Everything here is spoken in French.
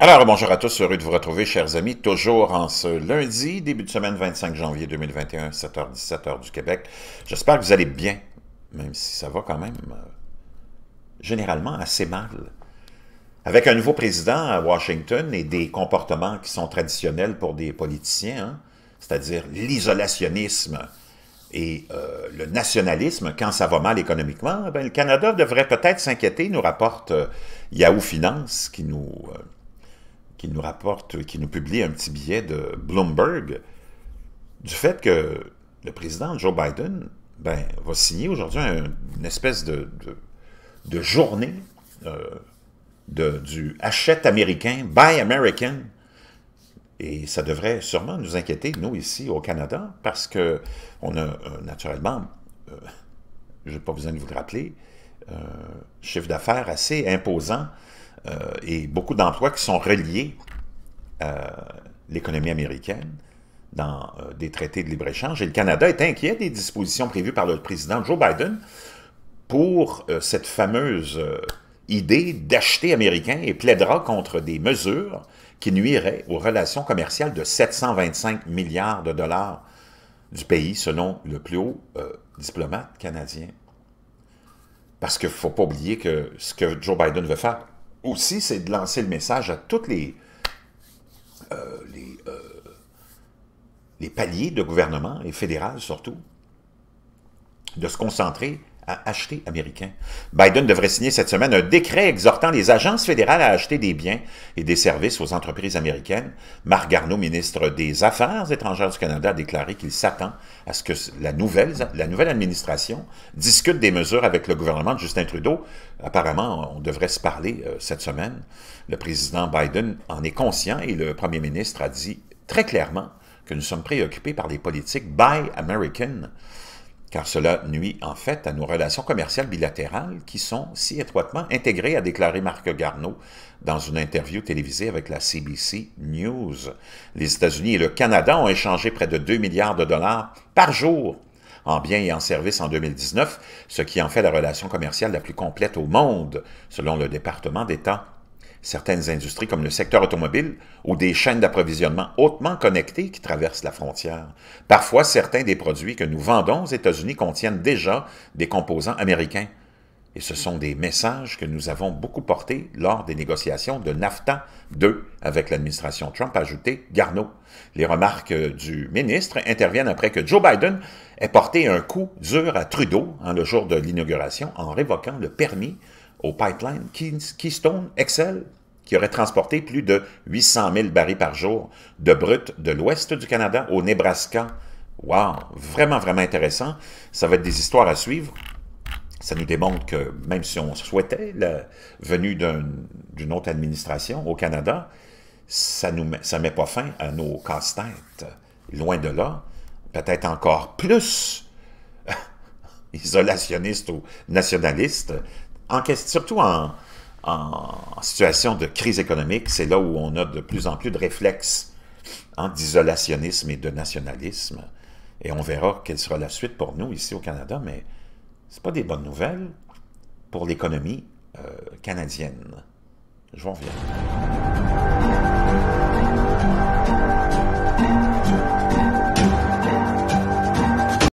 Alors, bonjour à tous, heureux de vous retrouver, chers amis, toujours en ce lundi, début de semaine 25 janvier 2021, 7h17 du Québec. J'espère que vous allez bien, même si ça va quand même euh, généralement assez mal. Avec un nouveau président à Washington et des comportements qui sont traditionnels pour des politiciens, hein, c'est-à-dire l'isolationnisme et euh, le nationalisme, quand ça va mal économiquement, ben, le Canada devrait peut-être s'inquiéter, nous rapporte euh, Yahoo Finance, qui nous qui nous rapporte, qui nous publie un petit billet de Bloomberg du fait que le président Joe Biden ben, va signer aujourd'hui une espèce de, de, journée euh, du achète américain, buy American. Et ça devrait sûrement nous inquiéter, nous, ici au Canada, parce que on a euh, naturellement, euh, je n'ai pas besoin de vous le rappeler, chiffre d'affaires assez imposant euh, et beaucoup d'emplois qui sont reliés à euh, l'économie américaine dans euh, des traités de libre-échange. Et le Canada est inquiet des dispositions prévues par le président Joe Biden pour cette fameuse idée d'acheter américain et plaidera contre des mesures qui nuiraient aux relations commerciales de 725 milliards de dollars du pays, selon le plus haut diplomate canadien. Parce qu'il ne faut pas oublier que ce que Joe Biden veut faire, aussi, c'est de lancer le message à tous les, euh, euh, les paliers de gouvernement, et fédéral surtout, de se concentrer à acheter américains. Biden devrait signer cette semaine un décret exhortant les agences fédérales à acheter des biens et des services aux entreprises américaines. Marc Garneau, ministre des Affaires étrangères du Canada, a déclaré qu'il s'attend à ce que la nouvelle, administration discute des mesures avec le gouvernement de Justin Trudeau. Apparemment, on devrait se parler euh, cette semaine. Le président Biden en est conscient et le premier ministre a dit très clairement que nous sommes préoccupés par les politiques Buy American car cela nuit en fait à nos relations commerciales bilatérales qui sont si étroitement intégrées, a déclaré Marc Garneau dans une interview télévisée avec la CBC News. Les États-Unis et le Canada ont échangé près de 2 milliards de dollars par jour en biens et en services en 2019, ce qui en fait la relation commerciale la plus complète au monde, selon le département d'État certaines industries comme le secteur automobile ou des chaînes d'approvisionnement hautement connectées qui traversent la frontière. Parfois, certains des produits que nous vendons aux États-Unis contiennent déjà des composants américains. Et ce sont des messages que nous avons beaucoup portés lors des négociations de NAFTA II avec l'administration Trump, ajouté Garneau. Les remarques du ministre interviennent après que Joe Biden ait porté un coup dur à Trudeau en le jour de l'inauguration en révoquant le permis au pipeline Keystone Excel, qui aurait transporté plus de 800 000 barils par jour de brut de l'ouest du Canada au Nebraska. Waouh, Vraiment, vraiment intéressant. Ça va être des histoires à suivre. Ça nous démontre que même si on souhaitait la venue d'une autre administration au Canada, ça ne met, met pas fin à nos casse-têtes. Loin de là, peut-être encore plus isolationnistes ou nationalistes, surtout en, situation de crise économique, c'est là où on a de plus en plus de réflexes hein, d'isolationnisme et de nationalisme. Et on verra quelle sera la suite pour nous ici au Canada, mais ce pas des bonnes nouvelles pour l'économie euh, canadienne. Je vous reviens.